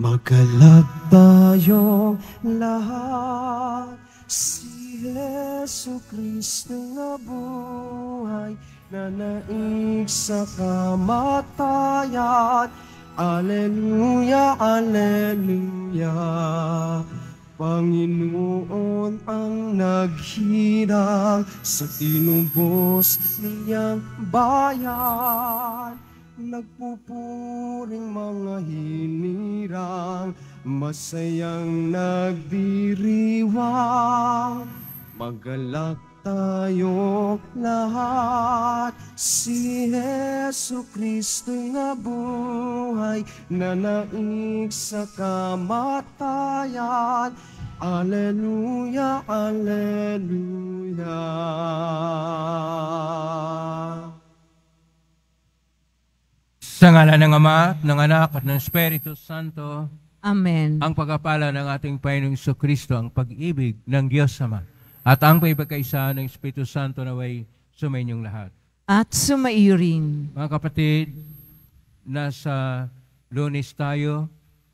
Magkalap tayong lahat Si Yesu Kristo na buhay Na naig sa kamatayan Aleluya, Aleluya Panginoon ang naghirang sa tinubos niyang bayan Nagpupuring mga hinirang Masayang nagdiriwang Magalak tayo lahat Si Yesu Kristo'y nabuhay Nanaig sa kamatayan Aleluya, Aleluya sa ngala ng Ama, ng Anak, at ng Espiritu Santo. Amen. Ang pagkapala ng ating Panginoong Iso Kristo, ang pag-ibig ng Diyos Ama, at ang pagpagkaisa ng Espiritu Santo na way sumainyong lahat. At sumaiyo rin. Mga kapatid, nasa lunes tayo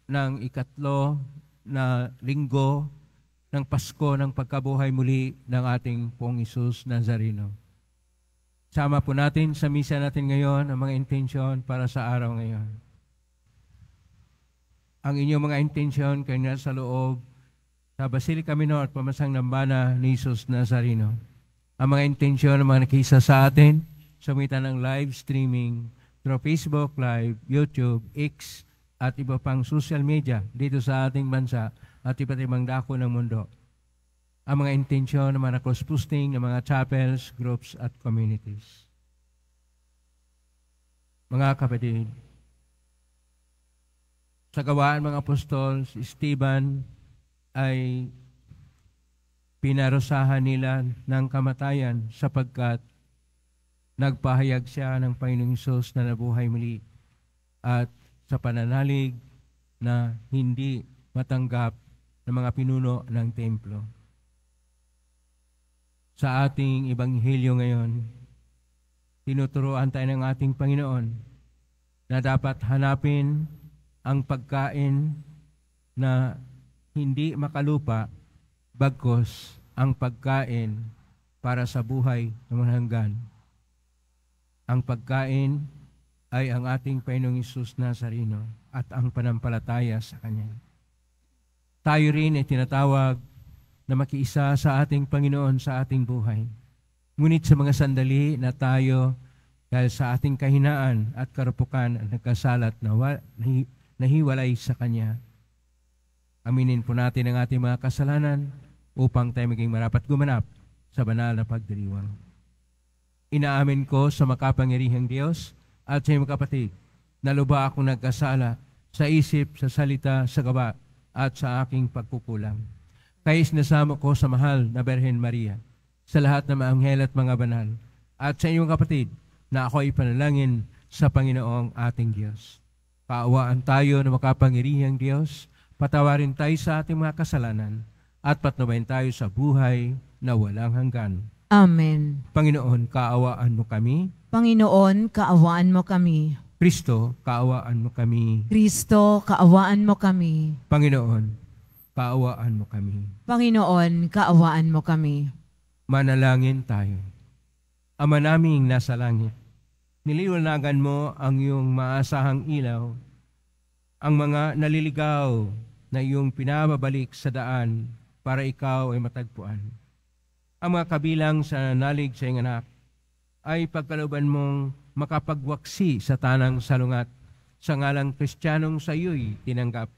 ng ikatlo na linggo ng Pasko ng pagkabuhay muli ng ating Pong Isus Nazareno. Sama po natin sa misa natin ngayon ang mga intensyon para sa araw ngayon. Ang inyong mga intensyon kanya sa loob sa Basilica Minor, pamasang nambana ni Jesus Nazareno. Ang mga intensyon ng mga nakisa sa atin, sa sumitan ng live streaming through Facebook Live, YouTube, X, at iba pang social media dito sa ating bansa at iba't ibang dako ng mundo ang mga intention ng mga cross-posting ng mga chapels, groups, at communities. Mga kapatid, sa gawaan mga apostol, si Esteban ay pinarusahan nila ng kamatayan sapagkat nagpahayag siya ng Panginoong Isos na nabuhay muli at sa pananalig na hindi matanggap ng mga pinuno ng templo sa ating ebanghelyo ngayon, tinuturoan tayo ng ating Panginoon na dapat hanapin ang pagkain na hindi makalupa bagkos ang pagkain para sa buhay na manhanggan. Ang pagkain ay ang ating Panginoong Isus Nazareno at ang panampalataya sa Kanya. Tayo rin ay tinatawag na makiisa sa ating Panginoon sa ating buhay. Ngunit sa mga sandali na tayo dahil sa ating kahinaan at karupukan at nagkasalat na nahiwalay sa Kanya. Aminin po natin ang ating mga kasalanan upang tayo maging marapat gumanap sa banal na pagdiriwang. Inaamin ko sa makapangyarihang Diyos at sa iyong kapatid na luba akong nagkasala sa isip, sa salita, sa gawa at sa aking pagkukulang. Kaya sinasama ko sa mahal na Berhen Maria, sa lahat ng maanghel at mga banal, at sa inyong kapatid, na ako ay panalangin sa Panginoong ating Diyos. Kaawaan tayo na makapangirihang Diyos, patawarin tayo sa ating mga kasalanan, at patnubayin tayo sa buhay na walang hanggan. Amen. Panginoon, kaawaan mo kami. Panginoon, kaawaan mo kami. Kristo, kaawaan mo kami. Kristo, kaawaan mo kami. Panginoon, kaawaan mo kami. Panginoon, kaawaan mo kami. Manalangin tayo. Ama naming nasa langit, niliwanagan mo ang iyong maasahang ilaw, ang mga naliligaw na iyong pinababalik sa daan para ikaw ay matagpuan. Ang mga kabilang sa nalig sa iyong anak ay pagkaluban mong makapagwaksi sa tanang salungat sa ngalang kristyanong sa iyo'y tinanggap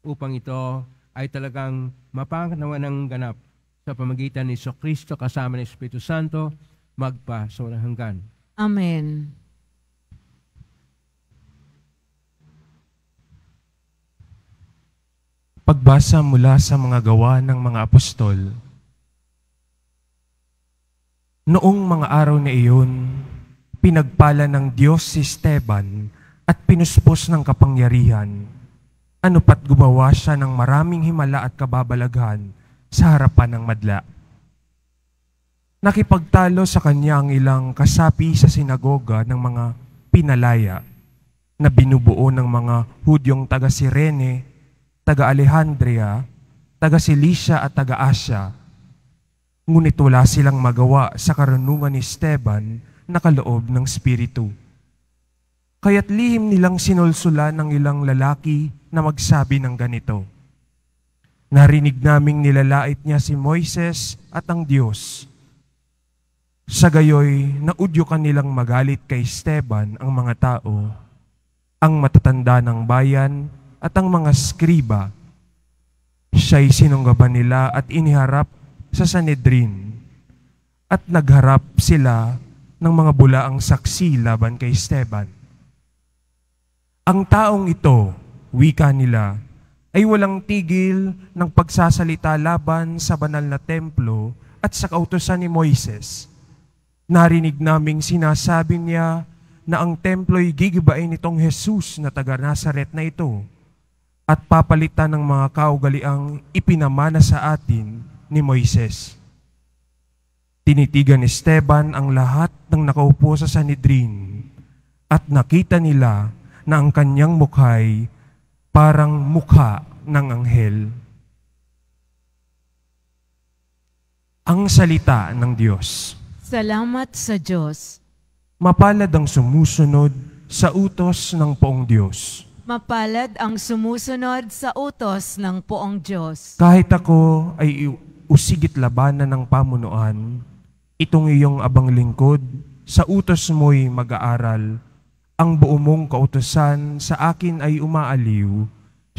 upang ito ay talagang mapanganawa ng ganap sa pamagitan ni Kristo kasama ng Espiritu Santo magpa sa hanggan. Amen. Pagbasa mula sa mga gawa ng mga apostol. Noong mga araw na iyon, pinagpala ng Diyos si Esteban at pinuspos ng kapangyarihan ano pat gumawa siya ng maraming himala at kababalaghan sa harapan ng madla. Nakipagtalo sa kanya ang ilang kasapi sa sinagoga ng mga pinalaya na binubuo ng mga Hudyong taga Sirene, taga Alejandria, taga Cilicia at taga Asya. Ngunit wala silang magawa sa karunungan ni Esteban na kaloob ng Espiritu. Kaya't lihim nilang sinulsula ng ilang lalaki na magsabi ng ganito. Narinig naming nilalait niya si Moises at ang Diyos. Sa gayoy, naudyo kanilang magalit kay Esteban ang mga tao, ang matatanda ng bayan at ang mga skriba. Siya'y sinunggaban nila at iniharap sa Sanedrin at nagharap sila ng mga bulaang saksi laban kay Esteban. Ang taong ito wika nila ay walang tigil ng pagsasalita laban sa banal na templo at sa kautosan ni Moises. Narinig naming sinasabi niya na ang templo'y gigibain nitong Jesus na taga Nazaret na ito at papalitan ng mga kaugaliang ipinamana sa atin ni Moises. Tinitigan ni Esteban ang lahat ng nakaupo sa Sanhedrin at nakita nila na ang kanyang mukha'y parang mukha ng anghel. Ang salita ng Diyos. Salamat sa Diyos. Mapalad ang sumusunod sa utos ng poong Diyos. Mapalad ang sumusunod sa utos ng poong Diyos. Kahit ako ay usigit labanan ng pamunuan, itong iyong abang lingkod, sa utos mo'y mag-aaral ang buong mong kautosan sa akin ay umaaliw,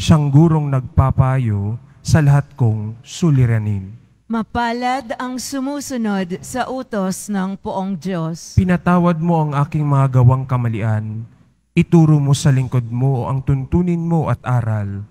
siyang gurong nagpapayo sa lahat kong suliranin. Mapalad ang sumusunod sa utos ng poong Diyos. Pinatawad mo ang aking mga gawang kamalian. Ituro mo sa lingkod mo ang tuntunin mo at aral.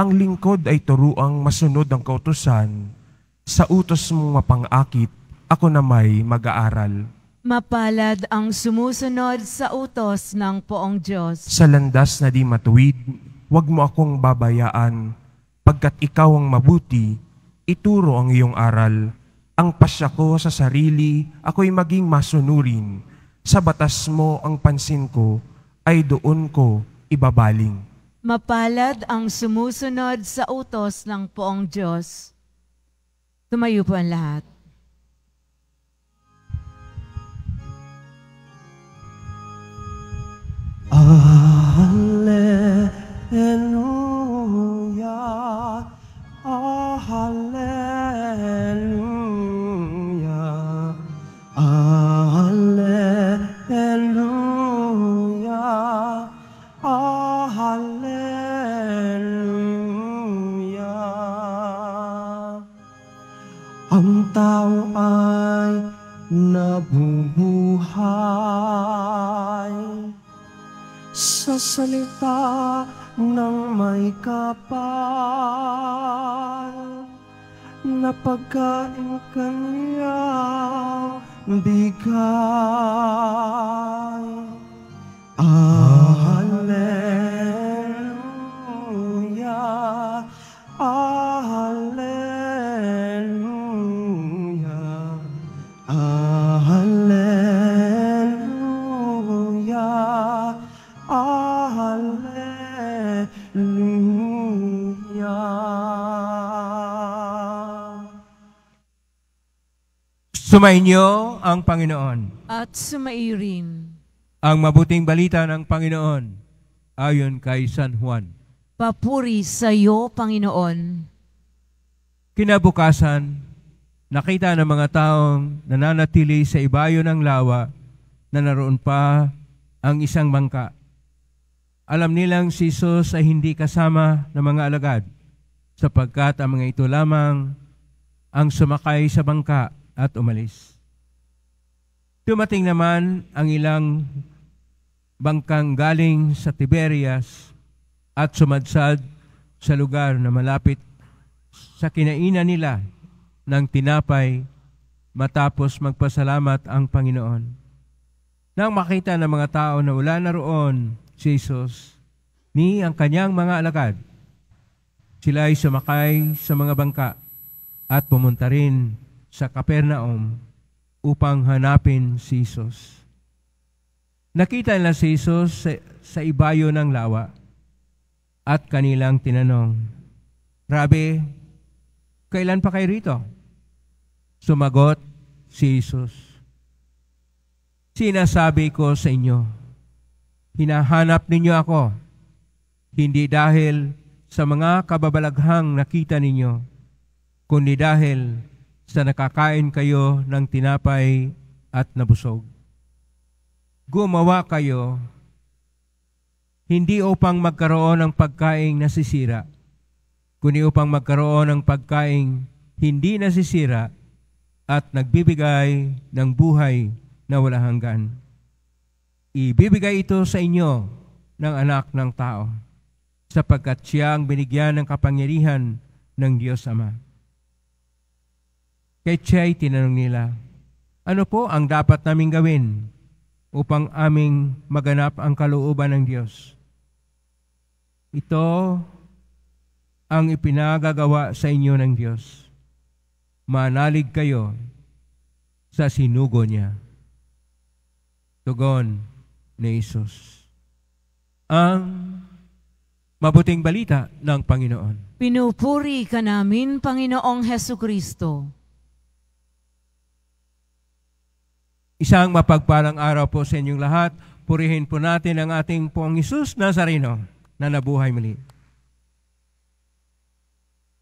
Ang lingkod ay turuang masunod ang kautusan. Sa utos mong mapangakit, ako na may mag-aaral. Mapalad ang sumusunod sa utos ng poong Diyos. Sa landas na di matuwid, huwag mo akong babayaan, pagkat ikaw ang mabuti, ituro ang iyong aral. Ang pasya ko sa sarili, ako'y maging masunurin. Sa batas mo ang pansin ko, ay doon ko ibabaling. Mapalad ang sumusunod sa utos ng poong Diyos. Tumayo po ang lahat. Hallelujah, oh hallelujah, oh hallelujah, oh hallelujah. Ang tao ay nabubuhay sa salita ng may kapal na pagkain kanyang bigay. Ah. Sumainyo ang Panginoon. At sumairin. Ang mabuting balita ng Panginoon ayon kay San Juan. Papuri sa iyo, Panginoon. Kinabukasan, nakita ng mga taong nananatili sa ibayo ng lawa na naroon pa ang isang bangka. Alam nilang si Jesus ay hindi kasama ng mga alagad sapagkat ang mga ito lamang ang sumakay sa bangka at umalis. Tumating naman ang ilang bangkang galing sa Tiberias at sumadsad sa lugar na malapit sa kinaina nila ng tinapay matapos magpasalamat ang Panginoon. Nang makita ng mga tao na wala na roon si Jesus ni ang kanyang mga alagad, sila ay sumakay sa mga bangka at pumunta rin sa Kapernaum upang hanapin si Jesus. Nakita nila si Jesus sa, sa ibayo ng lawa at kanilang tinanong, Rabi, kailan pa kayo rito? Sumagot si Jesus, Sinasabi ko sa inyo, hinahanap ninyo ako, hindi dahil sa mga kababalaghang nakita ninyo, kundi dahil sa nakakain kayo ng tinapay at nabusog. Gumawa kayo hindi upang magkaroon ng pagkaing nasisira, kundi upang magkaroon ng pagkaing hindi nasisira at nagbibigay ng buhay na wala hanggan. Ibibigay ito sa inyo ng anak ng tao, sapagkat siya ang binigyan ng kapangyarihan ng Diyos Ama. Kay Chay, tinanong nila, Ano po ang dapat naming gawin upang aming maganap ang kalooban ng Diyos? Ito ang ipinagagawa sa inyo ng Diyos. Manalig kayo sa sinugo niya. Tugon ni Isus. Ang mabuting balita ng Panginoon. Pinupuri ka namin, Panginoong Heso Kristo. Isang mapagpalang araw po sa inyong lahat. Purihin po natin ang ating poong Isus Nazareno na nabuhay muli.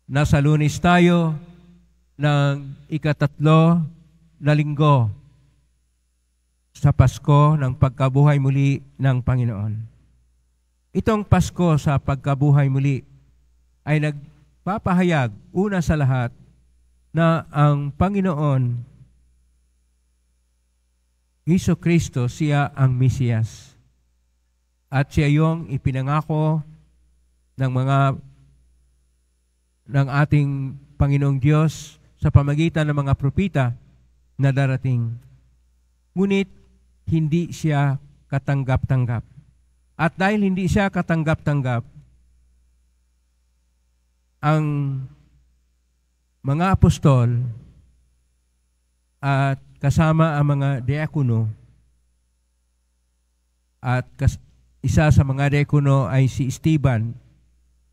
Nasa lunis tayo ng ikatatlo na linggo sa Pasko ng pagkabuhay muli ng Panginoon. Itong Pasko sa pagkabuhay muli ay nagpapahayag una sa lahat na ang Panginoon Iso Kristo, siya ang Mesiyas. At siya yung ipinangako ng mga ng ating Panginoong Diyos sa pamagitan ng mga propita na darating. Ngunit hindi siya katanggap-tanggap. At dahil hindi siya katanggap-tanggap, ang mga apostol at kasama ang mga diakono at kas- isa sa mga diakono ay si Esteban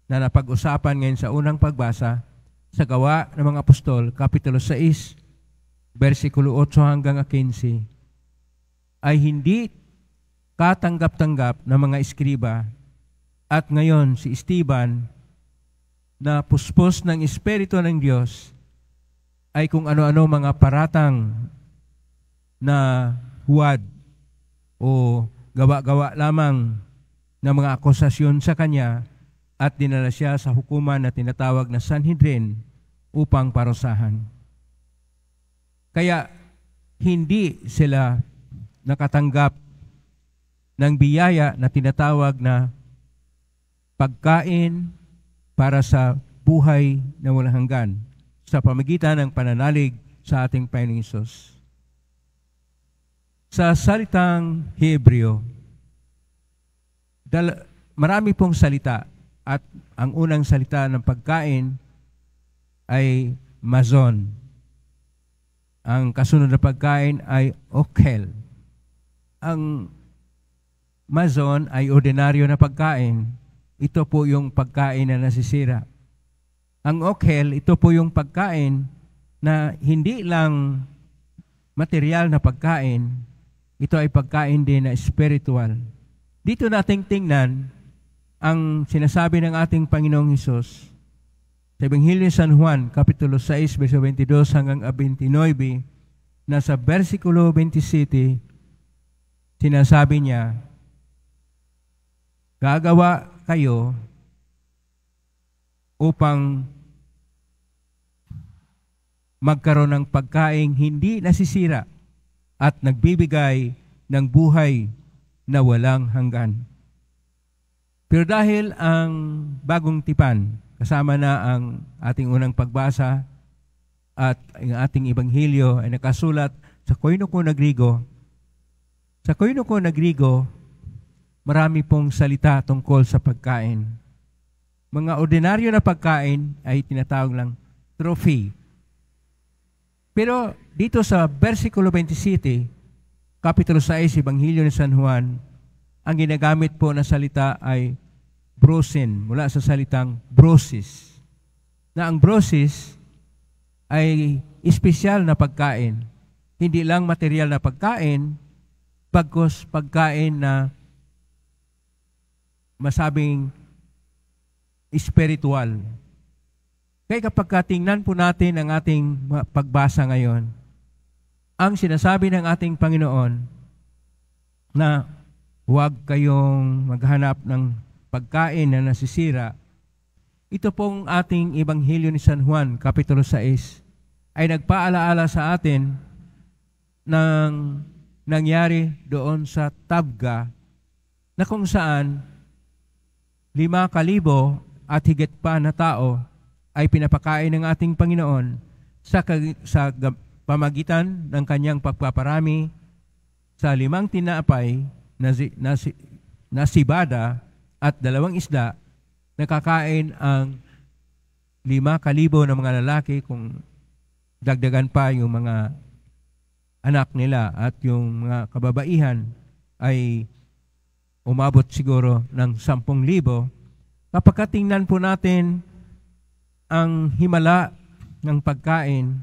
na napag-usapan ngayon sa unang pagbasa sa gawa ng mga apostol, Kapitulo 6, versikulo 8 hanggang 15, ay hindi katanggap-tanggap ng mga eskriba at ngayon si Esteban na puspos ng Espiritu ng Diyos ay kung ano-ano mga paratang na huwad o gawa-gawa lamang ng mga akusasyon sa kanya at dinala siya sa hukuman na tinatawag na Sanhedrin upang parusahan. Kaya hindi sila nakatanggap ng biyaya na tinatawag na pagkain para sa buhay na walang hanggan sa pamagitan ng pananalig sa ating Panginoon Isos. Sa salitang Hebreo, dal- marami pong salita at ang unang salita ng pagkain ay mazon. Ang kasunod na pagkain ay okel. Ang mazon ay ordinaryo na pagkain. Ito po yung pagkain na nasisira. Ang okel, ito po yung pagkain na hindi lang material na pagkain, ito ay pagkain din na spiritual. Dito nating tingnan ang sinasabi ng ating Panginoong Hesus sa Ebanghelyo ni San Juan, Kapitulo 6, verso 22 hanggang 29, na sa versikulo 27, sinasabi niya, Gagawa kayo upang magkaroon ng pagkain hindi nasisira at nagbibigay ng buhay na walang hanggan. Pero dahil ang bagong tipan, kasama na ang ating unang pagbasa at ang ating ebanghelyo ay nakasulat sa Koinoko na Grigo. Sa Koinoko na Grigo, marami pong salita tungkol sa pagkain. Mga ordinaryo na pagkain ay tinatawag lang trophy pero dito sa versikulo 27, Kapitulo 6, Ebanghelyo ni San Juan, ang ginagamit po na salita ay brosin, mula sa salitang brosis. Na ang brosis ay espesyal na pagkain. Hindi lang material na pagkain, bagkos pagkain na masabing spiritual kaya kapag tingnan po natin ang ating pagbasa ngayon, ang sinasabi ng ating Panginoon na huwag kayong maghanap ng pagkain na nasisira, ito pong ating Ebanghelyo ni San Juan, Kapitulo 6, ay nagpaalaala sa atin ng nangyari doon sa Tabga na kung saan lima kalibo at higit pa na tao ay pinapakain ng ating Panginoon sa, sa pamagitan ng kanyang pagpaparami sa limang tinapay na, si, na, si, na sibada at dalawang isda, nakakain ang lima kalibo ng mga lalaki kung dagdagan pa yung mga anak nila at yung mga kababaihan ay umabot siguro ng sampung libo. Kapag tingnan po natin ang himala ng pagkain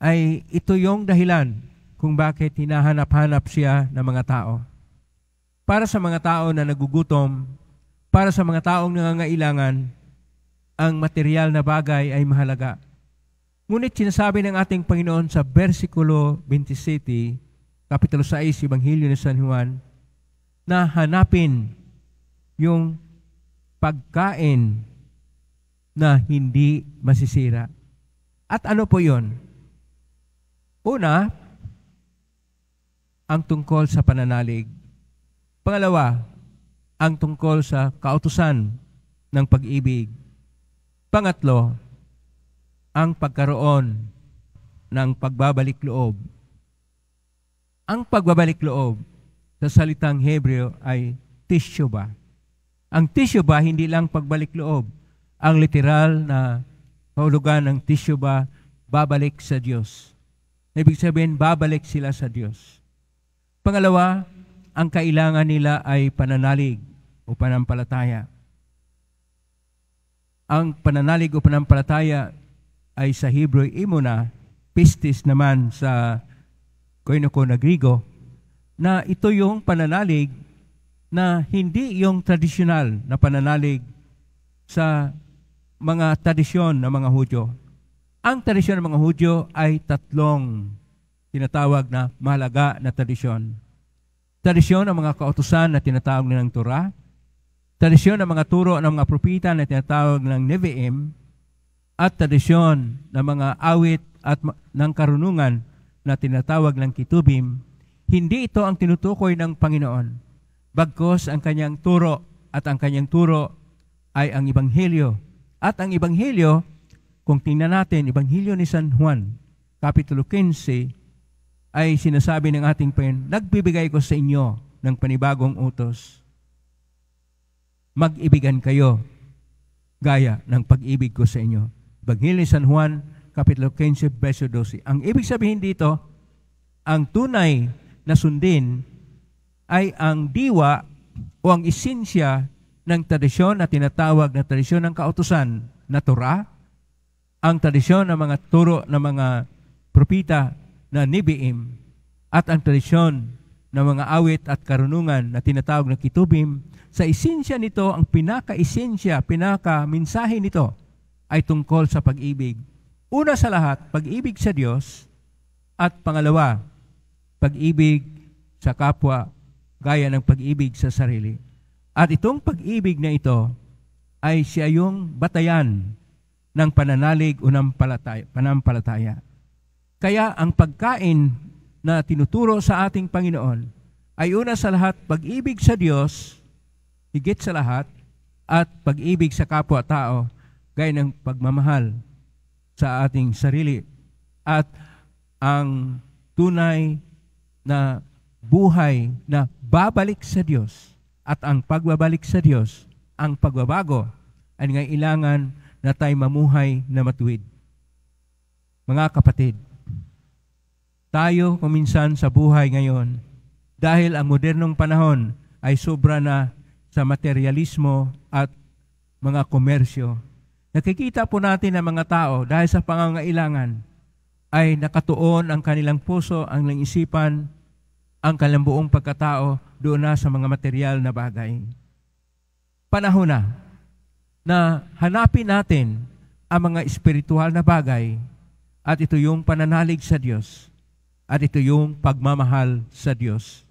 ay ito yung dahilan kung bakit hinahanap-hanap siya ng mga tao. Para sa mga tao na nagugutom, para sa mga taong nangangailangan, ang material na bagay ay mahalaga. Ngunit sinasabi ng ating Panginoon sa versikulo 27, Kapitulo 6, Ibanghilyo ni San Juan, na hanapin yung pagkain na hindi masisira. At ano po yon? Una, ang tungkol sa pananalig. Pangalawa, ang tungkol sa kautusan ng pag-ibig. Pangatlo, ang pagkaroon ng pagbabalik loob. Ang pagbabalik loob sa salitang Hebreo ay teshuvah. Ang teshuvah hindi lang pagbalik loob ang literal na kahulugan ng tissue ba, babalik sa Diyos. Ibig sabihin, babalik sila sa Diyos. Pangalawa, ang kailangan nila ay pananalig o panampalataya. Ang pananalig o panampalataya ay sa Hebrew imuna, pistis naman sa koinoko na Grigo, na ito yung pananalig na hindi yung tradisyonal na pananalig sa mga tradisyon ng mga Hudyo. Ang tradisyon ng mga Hudyo ay tatlong tinatawag na mahalaga na tradisyon. Tradisyon ng mga kautusan na tinatawag nilang Torah, tradisyon ng mga turo ng mga propita na tinatawag ng Nevi'im, at tradisyon ng mga awit at ng karunungan na tinatawag ng kitubim, hindi ito ang tinutukoy ng Panginoon. Bagkos ang kanyang turo at ang kanyang turo ay ang Ibanghelyo at ang Ebanghelyo, kung tingnan natin, Ebanghelyo ni San Juan, Kapitulo 15, ay sinasabi ng ating Panginoon, nagbibigay ko sa inyo ng panibagong utos. Mag-ibigan kayo gaya ng pag-ibig ko sa inyo. Ebanghelyo ni San Juan, Kapitulo 15, verso 12. Ang ibig sabihin dito, ang tunay na sundin ay ang diwa o ang esensya ng tradisyon na tinatawag na tradisyon ng kautusan na Torah, ang tradisyon ng mga turo ng mga propita na Nibiim, at ang tradisyon ng mga awit at karunungan na tinatawag na kitubim, sa esensya nito, ang pinaka-esensya, pinaka-minsahe nito ay tungkol sa pag-ibig. Una sa lahat, pag-ibig sa Diyos at pangalawa, pag-ibig sa kapwa gaya ng pag-ibig sa sarili. At itong pag-ibig na ito ay siya yung batayan ng pananalig o ng palataya, panampalataya. Kaya ang pagkain na tinuturo sa ating Panginoon ay una sa lahat pag-ibig sa Diyos, higit sa lahat, at pag-ibig sa kapwa-tao gaya ng pagmamahal sa ating sarili. At ang tunay na buhay na babalik sa Diyos at ang pagbabalik sa Diyos, ang pagbabago, ay ngailangan na tayo mamuhay na matuwid. Mga kapatid, tayo kuminsan sa buhay ngayon dahil ang modernong panahon ay sobra na sa materialismo at mga komersyo. Nakikita po natin ang mga tao dahil sa pangangailangan ay nakatuon ang kanilang puso, ang isipan ang kalambuong pagkatao doon na sa mga material na bagay. Panahon na na hanapin natin ang mga espiritual na bagay at ito yung pananalig sa Diyos at ito yung pagmamahal sa Diyos.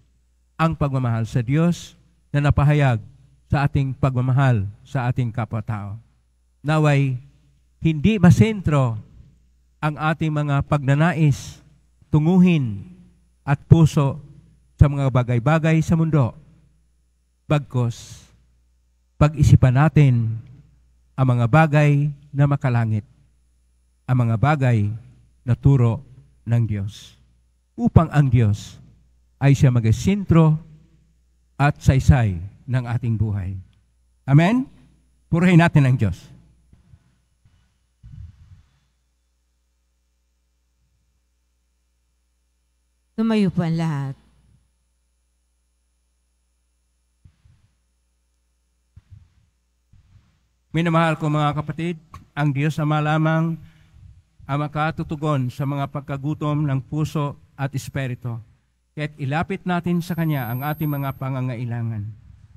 Ang pagmamahal sa Diyos na napahayag sa ating pagmamahal sa ating kapwa-tao. Naway, hindi masentro ang ating mga pagnanais, tunguhin at puso sa mga bagay-bagay sa mundo. Bagkos, pag-isipan natin ang mga bagay na makalangit, ang mga bagay na turo ng Diyos. Upang ang Diyos ay siya magasintro at saysay ng ating buhay. Amen? Purihin natin ang Diyos. Tumayo po ang lahat. Minamahal ko mga kapatid, ang Diyos na malamang ang makatutugon sa mga pagkagutom ng puso at espiritu. Kaya't ilapit natin sa Kanya ang ating mga pangangailangan.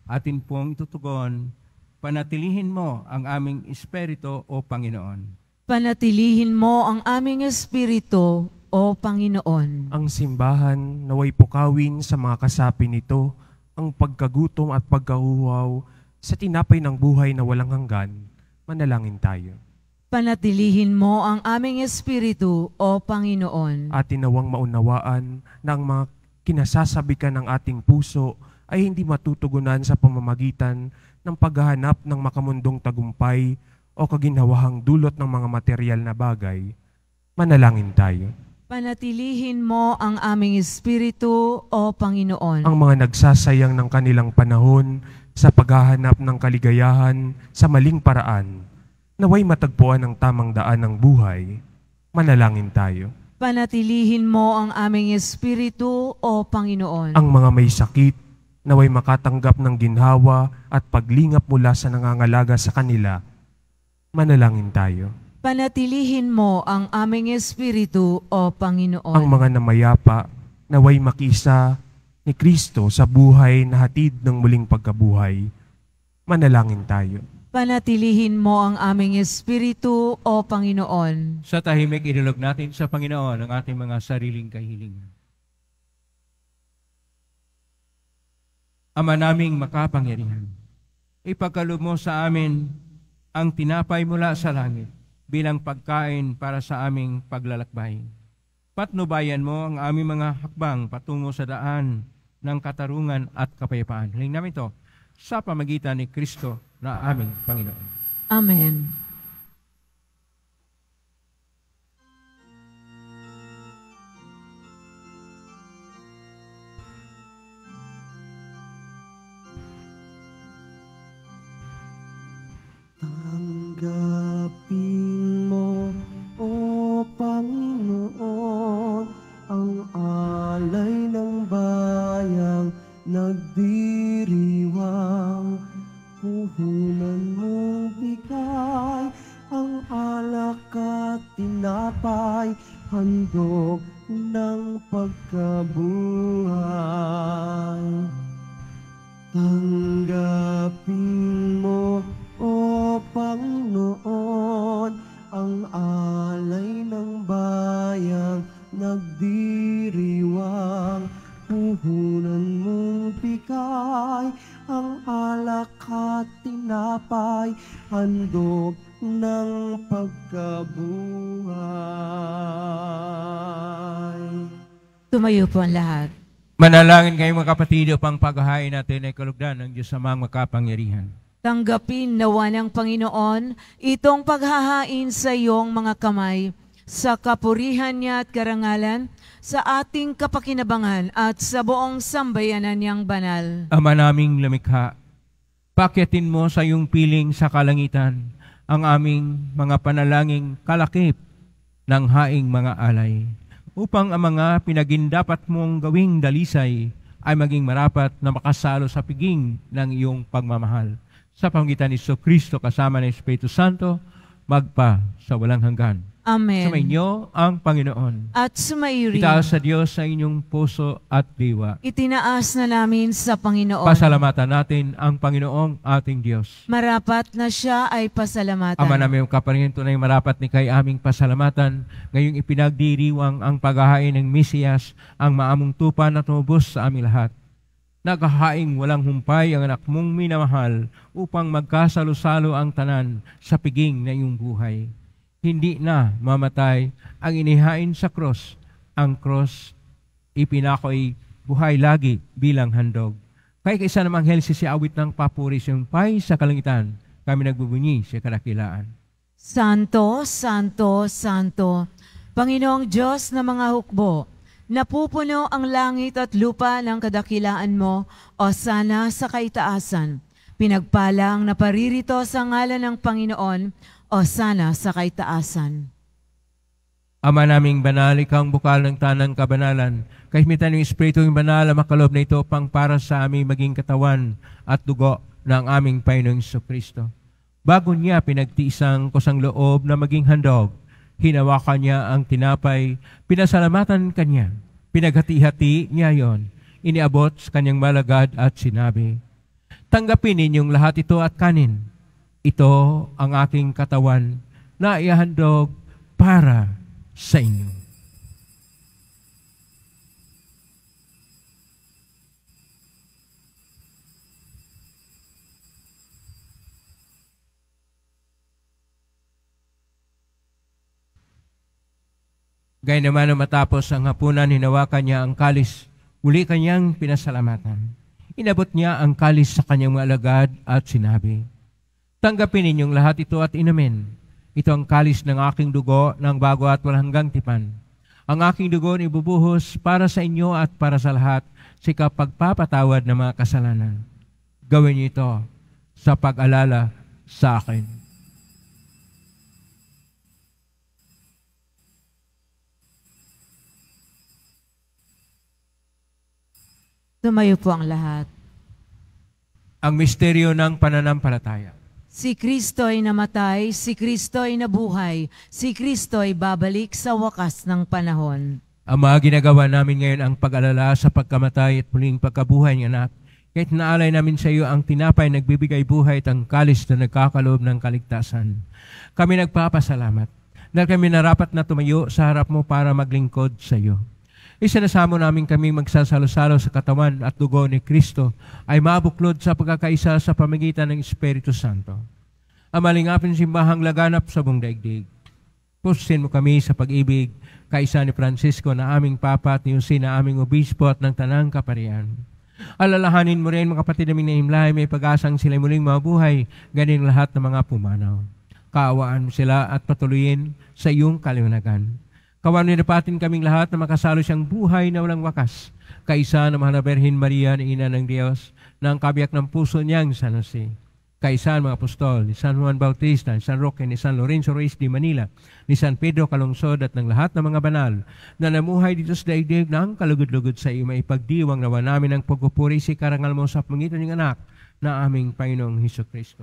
Atin pong itutugon, panatilihin mo ang aming espiritu o Panginoon. Panatilihin mo ang aming espiritu o Panginoon. Ang simbahan naway pukawin sa mga kasapi nito, ang pagkagutom at pagkahuhaw sa tinapay ng buhay na walang hanggan, manalangin tayo. Panatilihin mo ang aming espiritu, O Panginoon. At tinawang maunawaan ng mga kinasasabikan ng ating puso ay hindi matutugunan sa pamamagitan ng paghahanap ng makamundong tagumpay o kaginhawahang dulot ng mga material na bagay, manalangin tayo. Panatilihin mo ang aming espiritu, O Panginoon. Ang mga nagsasayang ng kanilang panahon sa paghahanap ng kaligayahan sa maling paraan naway matagpuan ang tamang daan ng buhay, manalangin tayo. Panatilihin mo ang aming espiritu, O Panginoon. Ang mga may sakit, naway makatanggap ng ginhawa at paglingap mula sa nangangalaga sa kanila, manalangin tayo. Panatilihin mo ang aming espiritu, O Panginoon. Ang mga namayapa, naway makisa ni Kristo sa buhay na hatid ng muling pagkabuhay, manalangin tayo. Panatilihin mo ang aming espiritu, O Panginoon. Sa tahimik, inulog natin sa Panginoon ang ating mga sariling kahilingan. Ama naming makapangyarihan, ipagkalob mo sa amin ang tinapay mula sa langit bilang pagkain para sa aming paglalakbay patnubayan mo ang aming mga hakbang patungo sa daan ng katarungan at kapayapaan. Hiling namin ito sa pamagitan ni Kristo na aming Panginoon. Amen. Tanggapin mo o Panginoon, ang alay po ang lahat. Manalangin kayo mga kapatid upang paghahain natin ay kalugdan ng Diyos sa makapangyarihan. Tanggapin nawa ng Panginoon itong paghahain sa iyong mga kamay sa kapurihan niya at karangalan, sa ating kapakinabangan at sa buong sambayanan niyang banal. Ama naming lumikha, pakitin mo sa iyong piling sa kalangitan ang aming mga panalangin kalakip ng haing mga alay upang ang mga pinagindapat mong gawing dalisay ay maging marapat na makasalo sa piging ng iyong pagmamahal. Sa pamagitan ni Kristo kasama ni Espiritu Santo, magpa sa walang hanggan. Amen. Sumainyo ang Panginoon. At sumayo rin. Itaas sa Diyos sa inyong puso at diwa. Itinaas na namin sa Panginoon. Pasalamatan natin ang Panginoong ating Diyos. Marapat na siya ay pasalamatan. Ama namin yung kapaningin tunay marapat ni kay aming pasalamatan. Ngayong ipinagdiriwang ang paghahain ng Mesiyas, ang maamong tupa na tumubos sa aming lahat. Nakahaing walang humpay ang anak mong minamahal upang magkasalo-salo ang tanan sa piging na iyong buhay. Hindi na mamatay ang inihain sa cross. Ang cross ipinako'y buhay lagi bilang handog. Kaya kaisa namang helsi si awit ng papuri siyumpay sa kalangitan, kami nagbubunyi sa kadakilaan. Santo, Santo, Santo, Panginoong Diyos na mga hukbo, Napupuno ang langit at lupa ng kadakilaan mo, o sana sa kaitaasan. Pinagpala ang naparirito sa ngalan ng Panginoon, o sana sa kaitaasan. Ama naming banal, ikaw ang bukal ng tanang kabanalan. Kahimitan ng Espiritu yung banal ang makalob na ito pang para sa aming maging katawan at dugo ng aming Panginoong Kristo. Bago niya pinagtiisang kusang loob na maging handog Hinawakan niya ang tinapay, pinasalamatan kanya, pinaghati-hati niya yon, iniabot sa kanyang malagad at sinabi, Tanggapin ninyong lahat ito at kanin. Ito ang aking katawan na iahandog para sa inyo. Gaya naman matapos ang hapunan, hinawakan niya ang kalis. Uli kanyang pinasalamatan. Inabot niya ang kalis sa kanyang mga alagad at sinabi, Tanggapin ninyong lahat ito at inamin. Ito ang kalis ng aking dugo ng bago at walang hanggang tipan. Ang aking dugo ay ibubuhos para sa inyo at para sa lahat sa kapagpapatawad ng mga kasalanan. Gawin niyo ito sa pag-alala sa akin. Tumayo po ang lahat. Ang misteryo ng pananampalataya. Si Kristo ay namatay, si Kristo ay nabuhay, si Kristo ay babalik sa wakas ng panahon. Ang mga ginagawa namin ngayon ang pag-alala sa pagkamatay at muling pagkabuhay ng anak. Kahit naalay namin sa iyo ang tinapay nagbibigay buhay at ang kalis na nagkakaloob ng kaligtasan. Kami nagpapasalamat dahil kami narapat na tumayo sa harap mo para maglingkod sa iyo isinasamo namin kami magsasalo-salo sa katawan at dugo ni Kristo ay mabuklod sa pagkakaisa sa pamagitan ng Espiritu Santo. Amalingapin malingapin simbahang laganap sa buong daigdig. Pusin mo kami sa pag-ibig, kaisa ni Francisco na aming Papa at ni Jose na aming Obispo at ng Tanang Kaparian. Alalahanin mo rin mga kapatid namin na himlay, may pag-asang sila muling mabuhay, ganin lahat ng mga pumanaw. Kaawaan mo sila at patuloyin sa iyong kaliwanagan Kawanirapatin kaming lahat na makasalo siyang buhay na walang wakas. Kaisa ng mahal na Berhin Maria na ina ng Diyos na ang kabiyak ng puso niyang San Jose. Kaisa ng mga apostol ni San Juan Bautista, ni San Roque, ni San Lorenzo Reyes de Manila, ni San Pedro Calungsod at ng lahat ng mga banal na namuhay dito sa daigdig ng kalugod-lugod sa iyo. Maipagdiwang nawa namin ang pagpupuri si Karangal mo sa pangitan ng anak na aming Panginoong Heso Kristo.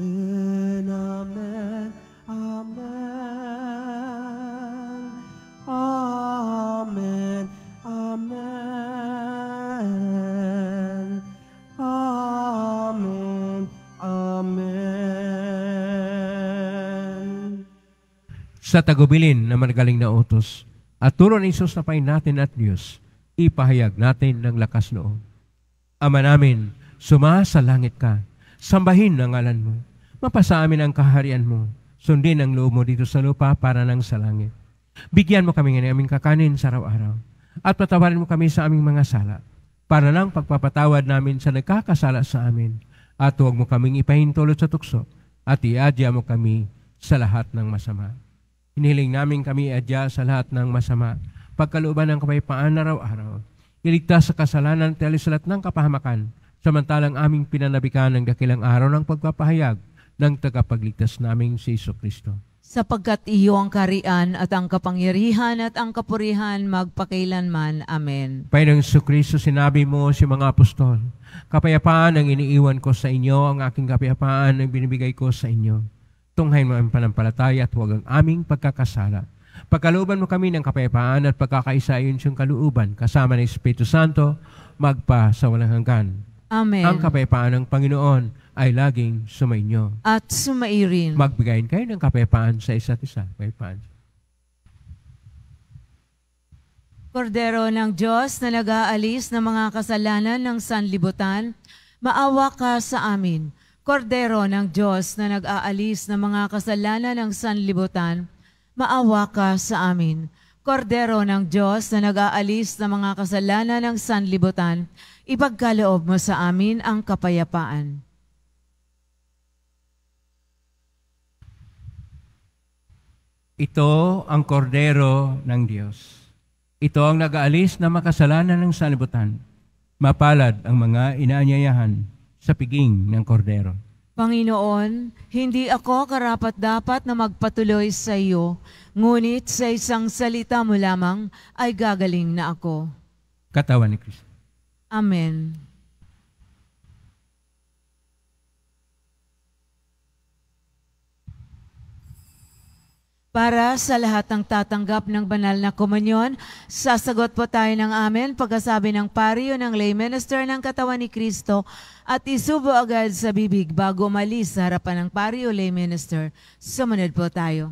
Amen, amen, amen. Amen, amen. Amen, amen. Sa tagubilin na magaling na utos, at tulong ni Jesus na natin at Diyos, ipahayag natin ng lakas noon. Ama namin, sumasa langit ka, sambahin ang ngalan mo mapasamin ang kaharian mo. Sundin ang loob mo dito sa lupa para nang sa langit. Bigyan mo kami ngayon aming kakanin sa araw-araw. At patawarin mo kami sa aming mga sala para lang pagpapatawad namin sa nagkakasala sa amin. At huwag mo kaming ipahintulot sa tukso at iadya mo kami sa lahat ng masama. Hiniling namin kami iadya sa lahat ng masama. Pagkalooban ng kapayapaan araw-araw. Iligtas sa kasalanan at ng kapahamakan samantalang aming pinanabikan ng dakilang araw ng pagpapahayag ng tagapagligtas naming si Iso Kristo. Sapagkat iyo ang karian at ang kapangyarihan at ang kapurihan magpakailanman. Amen. Painang Iso Kristo, sinabi mo si mga apostol, Kapayapaan ang iniiwan ko sa inyo, ang aking kapayapaan ang binibigay ko sa inyo. Tunghain mo ang panampalataya at huwag ang aming pagkakasala. Pagkalooban mo kami ng kapayapaan at pagkakaisa ayon siyang kalooban, kasama ng Espiritu Santo, magpa sa walang hanggan. Amen. Ang kapayapaan ng Panginoon ay laging sumainyo. At sumairin. Magbigayin kayo ng kapayapaan sa isa't isa. Kapayapaan. Kordero ng Diyos na nag-aalis ng mga kasalanan ng sanlibutan, maawa ka sa amin. Kordero ng Diyos na nag-aalis ng mga kasalanan ng sanlibutan, maawa ka sa amin. Kordero ng Diyos na nag-aalis ng mga kasalanan ng sanlibutan, ipagkaloob mo sa amin ang kapayapaan. Ito ang kordero ng Diyos. Ito ang nagaalis na makasalanan ng sanlibutan. Mapalad ang mga inaanyayahan sa piging ng kordero. Panginoon, hindi ako karapat-dapat na magpatuloy sa iyo, ngunit sa isang salita mo lamang ay gagaling na ako. Katawan ni Kristo. Amen. Para sa lahat ng tatanggap ng banal na komunyon, sasagot po tayo ng amen pagkasabi ng pariyo ng lay minister ng katawan ni Kristo at isubo agad sa bibig bago mali sa harapan ng pariyo lay minister. Sumunod po tayo.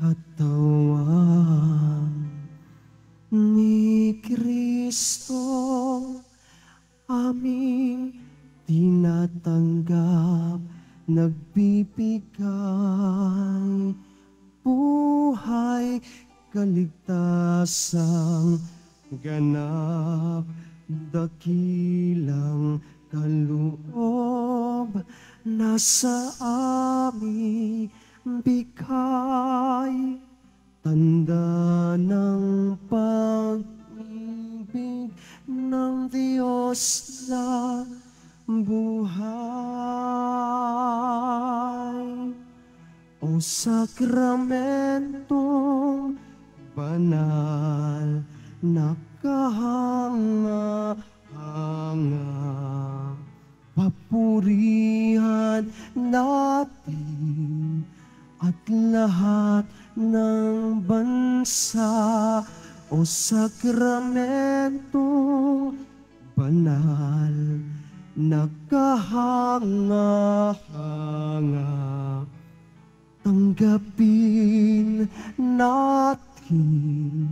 katawan ni Kristo aming tinatanggap nagbibigay buhay kaligtasang ganap dakilang kaloob nasa natin at lahat ng bansa o sakramentong banal na kahanga-hanga. Tanggapin natin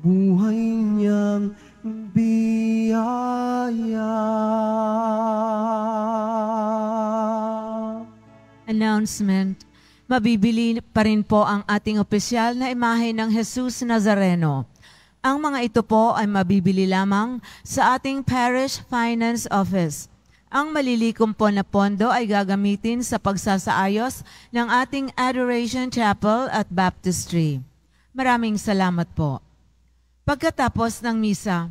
buhay niyang biyaya. Announcement. Mabibili pa rin po ang ating opisyal na imahe ng Jesus Nazareno. Ang mga ito po ay mabibili lamang sa ating Parish Finance Office. Ang malilikom po na pondo ay gagamitin sa pagsasaayos ng ating Adoration Chapel at Baptistry. Maraming salamat po. Pagkatapos ng misa,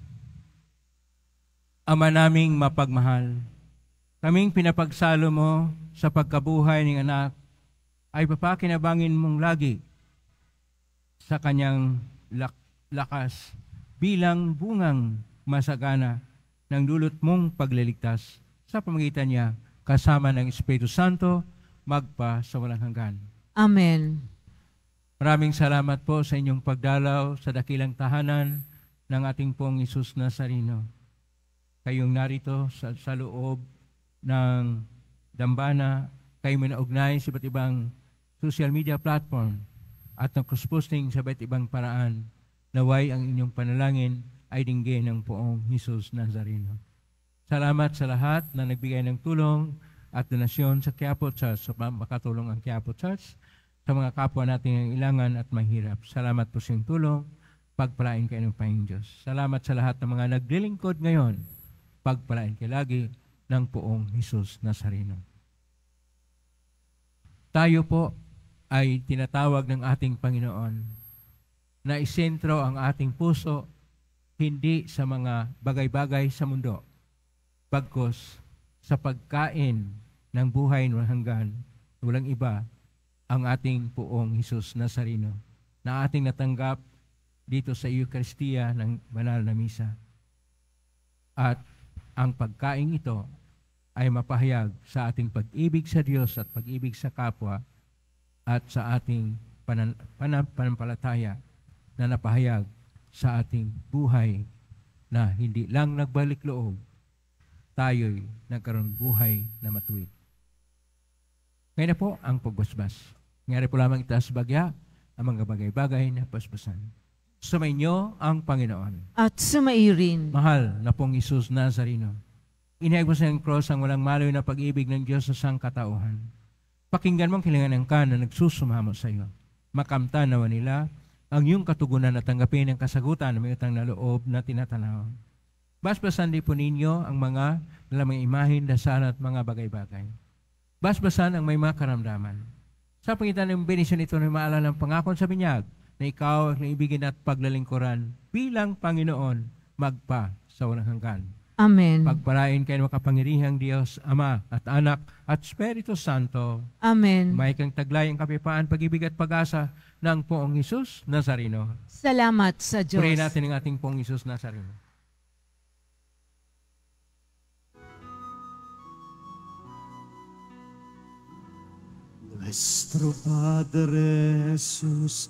Ama naming mapagmahal, kaming pinapagsalo mo sa pagkabuhay ng anak ay papakinabangin mong lagi sa kanyang lak- lakas bilang bungang masagana ng dulot mong pagliligtas sa pamagitan niya kasama ng Espiritu Santo magpa sa walang hanggan. Amen. Maraming salamat po sa inyong pagdalaw sa dakilang tahanan ng ating pong Isus Nazareno kayong narito sa, sa loob ng Dambana, kayo may naugnay sa iba't ibang social media platform at ng cross-posting sa iba't ibang paraan naway ang inyong panalangin ay dinggin ng poong Jesus Nazareno. Salamat sa lahat na nagbigay ng tulong at donasyon sa Quiapo Church, sa makatulong ang Quiapo Church, sa mga kapwa nating ang ilangan at mahirap. Salamat po sa tulong. Pagpalain kayo ng Panginoon Diyos. Salamat sa lahat ng mga naglilingkod ngayon pagpalain kay lagi ng poong Hesus Nazareno. Tayo po ay tinatawag ng ating Panginoon na isentro ang ating puso hindi sa mga bagay-bagay sa mundo, pagkos sa pagkain ng buhay ng hanggan, walang iba, ang ating poong Hesus Nazareno na ating natanggap dito sa Eucharistia ng banal na misa. At ang pagkain ito ay mapahayag sa ating pag-ibig sa Diyos at pag-ibig sa kapwa at sa ating panan- panan- panampalataya na napahayag sa ating buhay na hindi lang nagbalik loob, tayo'y nagkaroon buhay na matuwid. Ngayon na po ang pagbasbas. Ngayari po lamang itaas bagya ang mga bagay-bagay na pasbasan. Sumainyo ang Panginoon. At sumairin. Mahal na pong Isus Nazarino. Inagwas ng cross ang walang maloy na pag-ibig ng Diyos sa sangkatauhan. Pakinggan mo ang kilangan ng ka na nagsusumamo sa iyo. Makamta nawa nila ang iyong katugunan at tanggapin ang kasagutan ng utang na loob na tinatanaw. Basbasan din po ninyo ang mga lamang imahin, dasalan at mga bagay-bagay. Basbasan ang may mga karamdaman. Sa pangitan ng benisyon ito na maalala ng pangakon sa binyag, na ikaw ang ibigin at paglalingkuran bilang Panginoon magpa sa walang hanggan. Amen. Pagpalain kayo makapangirihang Diyos, Ama at Anak at Espiritu Santo. Amen. May kang taglay ang kapipaan, pag-ibig at pag-asa ng Poong Isus Nazareno. Salamat sa Diyos. Pray natin ang ating Poong Isus Nazareno. Nuestro Padre Jesus,